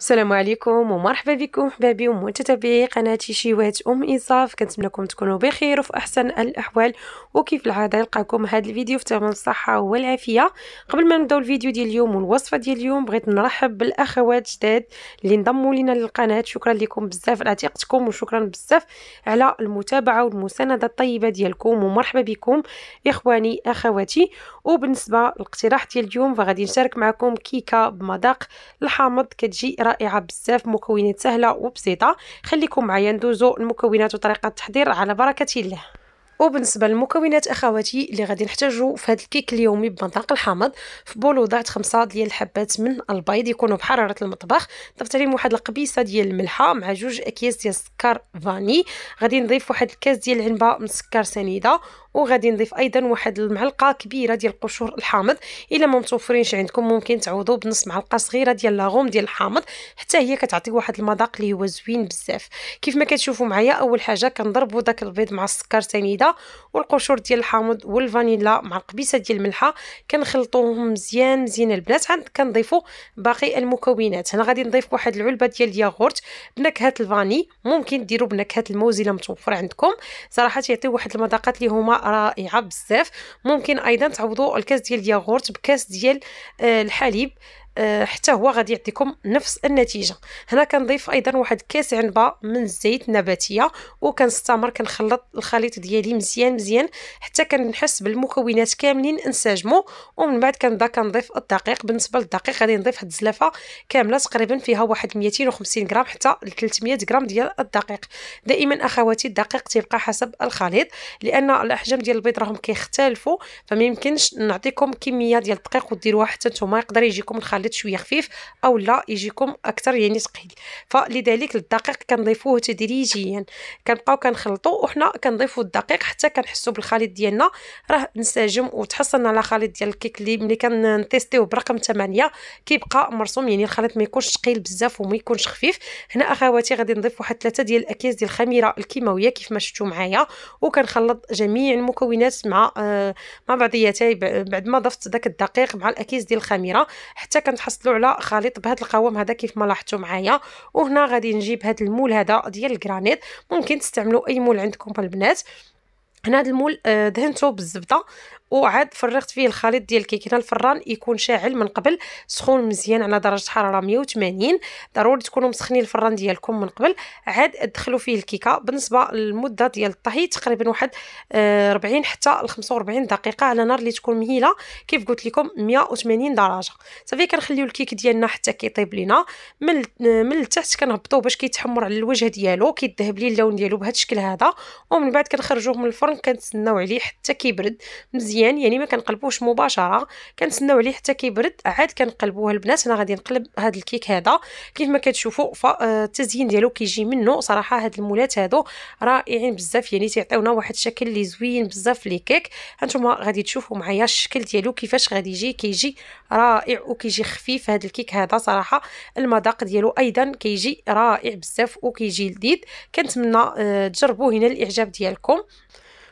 السلام عليكم ومرحبا بكم احبابي ومتتبعي قناه شيوات ام انصاف كنتمنىكم تكونوا بخير وفي احسن الاحوال وكيف العاده نلقاكم هذا الفيديو في تمام الصحه والعافيه قبل ما نبداو الفيديو ديال اليوم والوصفه ديال اليوم بغيت نرحب بالاخوات جداد اللي انضموا لنا للقناه شكرا لكم بزاف على ثقتكم وشكرا بزاف على المتابعه والمسانده الطيبه ديالكم ومرحبا بكم اخواني اخواتي وبالنسبه للاقتراح ديال اليوم فغادي نشارك معكم كيكه بمذاق الحامض كتجي رائعه بزاف مكونات سهله وبسيطه خليكم معايا ندوزو المكونات وطريقه التحضير على بركه الله وبالنسبه للمكونات اخواتي اللي غادي نحتاجو في هذا الكيك اليومي بمذاق الحامض في بول وضعت خمسة ديال الحبات من البيض يكونوا بحراره المطبخ ضفت عليهم واحد القبيصه ديال الملحه مع جوج اكياس ديال السكر فاني غادي نضيف واحد الكاس ديال العنبه مسكر سنيده وغادي نضيف ايضا واحد المعلقه كبيره ديال القشور الحامض الا ما متوفرينش عندكم ممكن تعوضوا بنص معلقه صغيره ديال لاغوم ديال الحامض حتى هي كتعطي واحد المذاق اللي هو زوين بزاف كيف ما كتشوفوا معايا اول حاجه كنضربوا داك البيض مع السكر سنيده والقشور ديال الحامض والفانيلا مع قبيسه ديال الملحه كنخلطوهم مزيان مزيان البنات عاد كنضيفوا باقي المكونات هنا غادي نضيف واحد العلبه ديال الياغورت بنكهه الفاني ممكن ديروا بنكهه الموز الا متوفر عندكم صراحه يعطي واحد المذاقات اللي هما رائعه بزاف ممكن ايضا تعوضوا الكاس ديال الياغورت بكاس ديال آه، الحليب آه، حتى هو غادي يعطيكم نفس النتيجه هنا كنضيف ايضا واحد كاس عنبه من الزيت النباتيه وكنستمر كنخلط الخليط ديالي مزيان مزيان حتى كنحس بالمكونات كاملين انسجموا ومن بعد كنبدا كنضيف الدقيق بالنسبه للدقيق غادي نضيف واحد الزلافه كامله تقريبا فيها واحد 250 غرام حتى 300 غرام ديال الدقيق دائما اخواتي الدقيق تيبقى حسب الخليط لان الاحجام ديال البيض راهم كيختلفوا فما يمكنش نعطيكم كميه ديال الدقيق وديروها حتى نتوما يقدر يجيكم الخليط يبات شويه خفيف او لا يجيكم اكثر يعني ثقيل فلذلك الدقيق كنضيفوه تدريجيا كنبقاو كنخلطو وحنا كنضيفو الدقيق حتى كنحسو بالخليط ديالنا راه انسجم وتحصلنا على خليط ديال الكيك اللي ملي كنتيستيوه برقم 8 كيبقى مرسوم يعني الخليط ما يكونش ثقيل بزاف وما يكونش خفيف هنا اخواتي غادي نضيف واحد ثلاثه ديال الاكياس ديال الخميره الكيماويه كيف ما شفتوا معايا وكنخلط جميع المكونات مع آه مع بعضياتها بعد ما ضفت داك الدقيق مع الاكياس ديال الخميره حتى كنتحصلوا على خليط بهذا القوام هذا كيف ما لاحظتوا معايا وهنا غادي نجيب هذا المول هذا ديال الجرانيت ممكن تستعملوا اي مول عندكم البنات هنا هذا المول آه، دهنته بالزبده وعاد فرغت فيه الخليط ديال الكيك هنا الفران يكون شاعل من قبل سخون مزيان على درجه حراره 180 ضروري تكونوا مسخنين الفران ديالكم من قبل عاد دخلوا فيه الكيكه بالنسبه للمده ديال الطهي تقريبا واحد 40 آه، حتى 45 دقيقه على نار اللي تكون مهيله كيف قلت لكم 180 درجه صافي كنخليو الكيك ديالنا حتى كيطيب لينا من من التحت كنهبطوا باش كيتحمر على الوجه ديالو كيذهب ليه اللون ديالو بهذا الشكل هذا ومن بعد كنخرجوه من الفرن كنتسناو عليه حتى كيبرد مزيان مزيان يعني ما كنقلبوش مباشره كنتسناو عليه حتى كيبرد عاد كنقلبوه البنات انا غادي نقلب هذا الكيك هذا كيف ما كتشوفوا فالتزيين آه، ديالو كيجي منه صراحه هاد المولات هادو رائعين بزاف يعني تيعطيونا واحد الشكل اللي زوين بزاف لي كيك هانتوما غادي تشوفوا معايا الشكل ديالو كيفاش غادي يجي كيجي رائع وكيجي خفيف هذا الكيك هذا صراحه المذاق ديالو ايضا كيجي رائع بزاف وكيجي لذيذ كنتمنى آه، تجربوه هنا الاعجاب ديالكم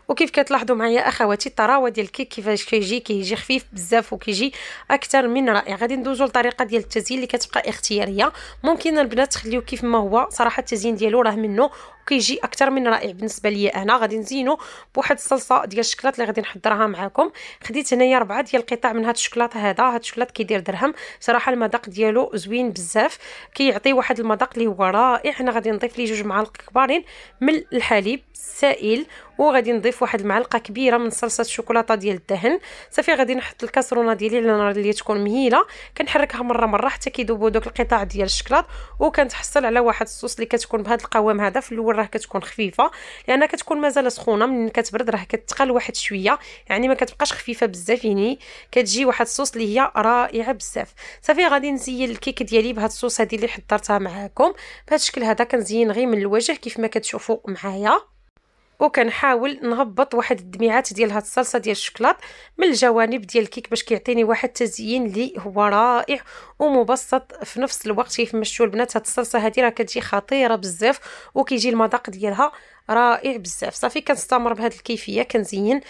وكيف كتلاحظوا معايا اخواتي الطراوه ديال الكيك كيفاش كيجي كيجي خفيف بزاف وكيجي اكثر من رائع غادي ندوزو لطريقه ديال التزيين اللي كتبقى اختياريه ممكن البنات تخليوه كيف ما هو صراحه التزيين ديالو راه منه كيجي اكثر من رائع بالنسبه ليا انا غادي نزينو بواحد الصلصه ديال الشكلاط اللي غادي نحضرها معكم خديت هنايا ربعه ديال القطع من هاد الشكلاط هذا هاد الشكلاط كيدير درهم صراحه المذاق ديالو زوين بزاف كيعطي واحد المذاق اللي هو رائع حنا غادي نضيف ليه جوج معالق كبارين من الحليب السائل وغادي نضيف واحد المعلقه كبيره من صلصه الشوكولاته ديال الدهن صافي غادي نحط الكاسرونه ديالي على نار اللي تكون مهيله كنحركها مره مره حتى كيذوبوا دوك القطع ديال الشكلاط وكنتحصل على واحد الصوص اللي كتكون بهذا القوام هذا في الاول راه كتكون خفيفه لانها كتكون مازال سخونه من كتبرد راه كتقل واحد شويه يعني ما كتبقاش خفيفه بزاف يعني كتجي واحد الصوص اللي هي رائعه بزاف صافي غادي نزين الكيك ديالي بهاد الصوص هذه اللي حضرتها معاكم بهذا الشكل هذا كنزين غير من الوجه كيف ما كتشوفوا معايا وكنحاول نهبط واحد الدميعات ديال هاد الصلصه ديال الشكلاط من الجوانب ديال الكيك باش كيعطيني واحد التزيين اللي هو رائع ومبسط في نفس الوقت شفتوا البنات هاد الصلصه هادي راه كتجي خطيره بزاف وكيجي المذاق ديالها رائع بزاف صافي كنستمر بهاد الكيفيه كنزين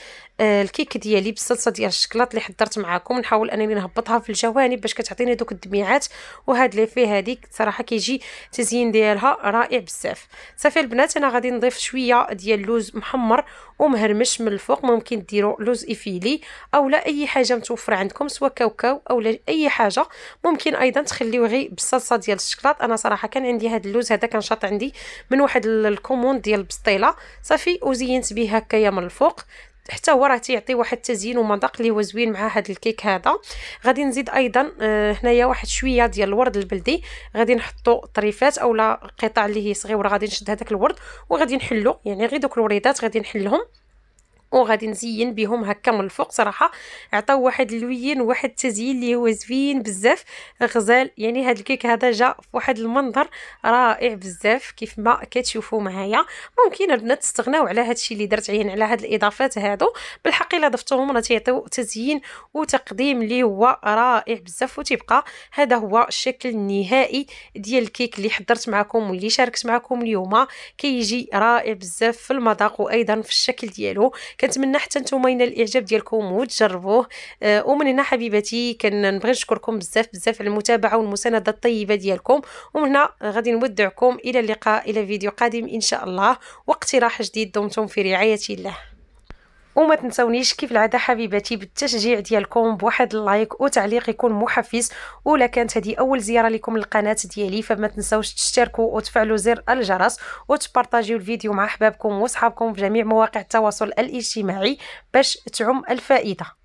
آه، الكيك ديالي بالصلصه ديال الشكلاط اللي حضرت معكم نحاول انني نهبطها في الجوانب باش كتعطيني دوك الدميعات وهاد لي في هذيك صراحه كيجي التزيين ديالها رائع بزاف صافي البنات انا غادي نضيف شويه ديال اللوز محمر ومهرمش من الفوق ممكن ديروا لوز افيلي اولا اي حاجه متوفره عندكم سواء كاوكاو اولا اي حاجه ممكن ايضا تخليوه غير بالصلصه ديال الشكلاط انا صراحه كان عندي هاد اللوز هذا كان شاط عندي من واحد الكوموند ديال طيله صافي وزينت به هكايا من الفوق حتى هو راه تيعطي واحد التزيين ومذاق اللي هو زوين مع هذا الكيك هذا غادي نزيد ايضا آه هنايا واحد شويه ديال الورد البلدي غادي نحطو طريفات اولا قطع اللي هي صغيره غادي نشد هذاك الورد وغادي نحلو يعني غير دوك الوريدات غادي نحلهم وغادي نزين بهم هكا من الفوق صراحه عطاو واحد اللوين وواحد التزيين اللي هو زوين بزاف غزال يعني هذا الكيك هذا جا في واحد المنظر رائع بزاف كيف ما كتشوفوا معايا ممكن البنات تستغناو على الشيء اللي درت عين على هذه الاضافات هادو بالحق الا ضفتهم راه تيعطيو تزيين وتقديم اللي هو رائع بزاف وتبقى هذا هو الشكل النهائي ديال الكيك اللي حضرت معكم واللي شاركت معكم اليوم كيجي رائع بزاف في المذاق وايضا في الشكل ديالو كنتمنى حتى نتوما ينال الاعجاب ديالكم وتجربوه آه ومن هنا حبيباتي كنبغي نشكركم بزاف بزاف على المتابعه والمسانده الطيبه ديالكم ومن هنا غادي نودعكم الى اللقاء الى فيديو قادم ان شاء الله واقتراح جديد دمتم في رعايه الله وما تنسونيش كيف العاده حبيباتي بالتشجيع ديالكم بواحد اللايك وتعليق يكون محفز ولا كانت هذه اول زياره لكم للقناه ديالي فما تنسوش تشتركوا وتفعلوا زر الجرس وتبارطاجيو الفيديو مع احبابكم وصحابكم في جميع مواقع التواصل الاجتماعي باش تعم الفائده